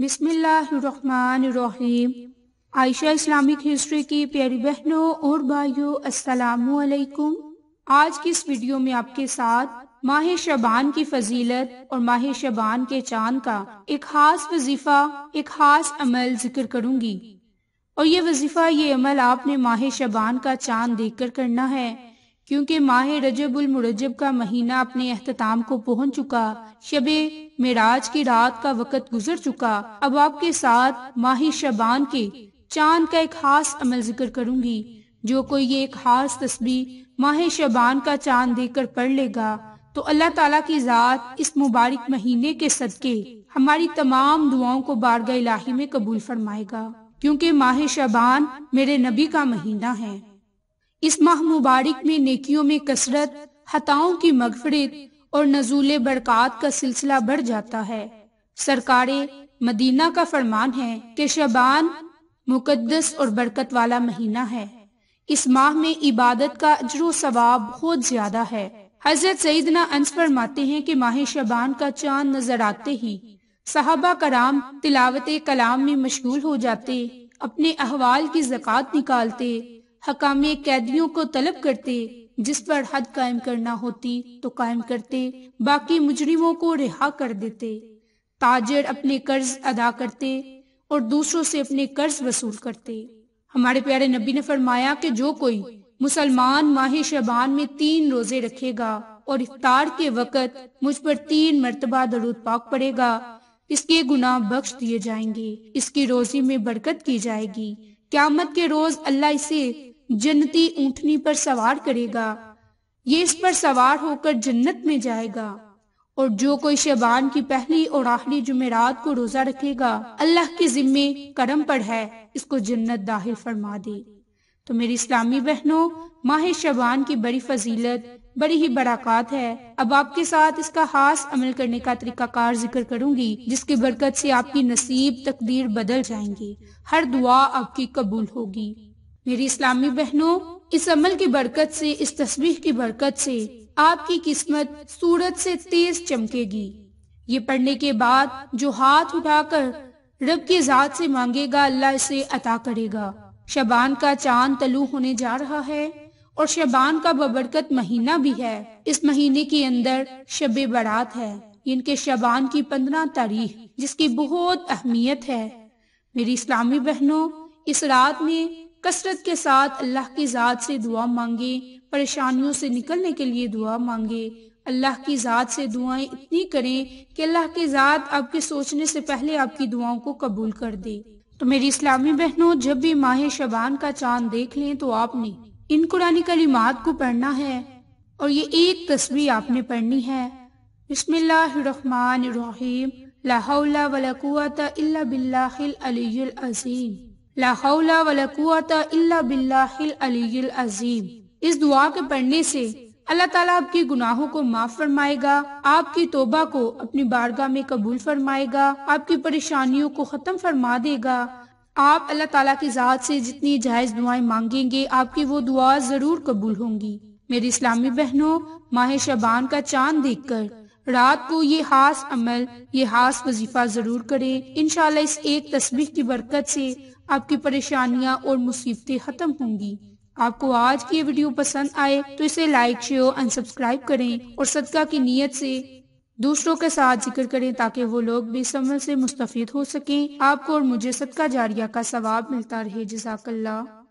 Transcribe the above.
बिस्मिल्लाहिर्रहमानिर्रहीम Ayesha Islamic history की प्यारी बहनों और भाइयों अस्सलामुअलैकुम आज की इस वीडियो में आपके साथ माह शबान की फजीलत और माह शबान के चांद का एक खास वजीफा एक खास अमल जिक्र करूंगी और ये वजीफा ये अमल आपने माह शबान का चांद देखकर करना है क्योंकि माह रजबुल मुरजब का महीना अपने अहतमाम को पहुंच चुका शबे मेराज की रात का वक़्त गुजर चुका अब आपके साथ माह शबान के चांद का एक खास अमल जिक्र करूंगी जो कोई ये एक खास तस्वीर माह शबान का चांद देकर पढ़ लेगा तो अल्लाह ताला की ज़ात इस मुबारक महीने के सदके हमारी तमाम दुआओं को बारगा इलाही में कबूल फरमाएगा क्योंकि माह शबान मेरे नबी का महीना है इस माह मुबारक में नेकियों में कसरत हताओं की मगफरत और नजूल बरकत का सिलसिला बढ़ जाता है सरकार मदीना का फरमान है कि शबान मुकदस और बरकत वाला महीना है इस माह में इबादत का अजर सवाब बहुत ज्यादा है हजरत सईदना अंस फरमाते हैं कि माह शबान का चांद नजर आते ही साहबा कराम तिलावत कलाम में मशगूल हो जाते अपने अहवाल की जक़ात निकालते हकामे कैदियों को तलब करते जिस पर हद कायम करना होती तो कायम करते बाकी मुजरिमों को रिहा कर देते ताजर अपने कर्ज अदा करते और दूसरों से अपने कर्ज वसूल करते हमारे प्यारे नबी ने फरमाया कि जो कोई मुसलमान माह शबान में तीन रोजे रखेगा और इफ्तार के वक़्त मुझ पर तीन मरतबा दरुद पाक पड़ेगा इसके गुनाह बख्श दिए जाएंगे इसकी रोजी में बरकत की जाएगी क्यामत के रोज अल्लाह इसे जन्नती ऊंटनी पर सवार करेगा ये इस पर सवार होकर जन्नत में जाएगा और जो कोई शबान की पहली और आखिरी जुमेरात को रोजा रखेगा अल्लाह के जिम्मे करम पर है इसको जन्नत दाहिल फरमा दे तो मेरी इस्लामी बहनों माह शबान की बड़ी फजीलत बड़ी ही बराकात है अब आपके साथ इसका खास अमल करने का कार जिक्र करूंगी जिसकी बरकत से आपकी नसीब तकदीर बदल जाएंगी हर दुआ आपकी कबूल होगी मेरी इस्लामी बहनों इस अमल की बरकत से इस तस्वीर की बरकत से आपकी किस्मत सूरज से तेज चमकेगी ये पढ़ने के बाद जो हाथ उठाकर रब की जात से मांगेगा अल्लाह इसे अता करेगा शबान का चांद तलू होने जा रहा है और शबान का बबरकत महीना भी है इस महीने के अंदर शब बारात है इनके शबान की पंद्रह तारीख जिसकी बहुत अहमियत है मेरी इस्लामी बहनों इस रात में कसरत के साथ अल्लाह की ज़ात से दुआ मांगे परेशानियों से निकलने के लिए दुआ मांगे अल्लाह की ज़ात से दुआएं इतनी करें कि अल्लाह की ज़ात आपके सोचने से पहले आपकी दुआओं को कबूल कर दे तो मेरी इस्लामी बहनों जब भी माह शबान का चांद देख लें तो आपने इन कुरानी कलिमात को पढ़ना है और ये एक तस्वीर आपने पढ़नी है बिस्मिल्लाहमान रहीम लाहौला वला बिल्लाहिल अलीम अजीम इस दुआ के पढ़ने से अल्लाह ताला आपके गुनाहों को माफ फरमाएगा आपकी तोबा को अपनी बारगाह में कबूल फरमाएगा आपकी परेशानियों को ख़त्म फरमा देगा आप अल्लाह ताला की ज़ात से जितनी जायज़ दुआएं मांगेंगे आपकी वो दुआ ज़रूर कबूल होंगी मेरी इस्लामी बहनों माह शबान का चांद देखकर रात को ये खास अमल ये खास वजीफा जरूर करें इनशाला इस एक तस्वीर की बरकत से आपकी परेशानियाँ और मुसीबतें खत्म होंगी आपको आज की ये वीडियो पसंद आए तो इसे लाइक शेयर एंड सब्सक्राइब करें और सदका की नीयत से दूसरों के साथ जिक्र करें ताकि वो लोग भी इस अमल से मुस्तफ़ हो सकें आपको और मुझे सदका जारिया का सवाब मिलता रहे जजाकल्ला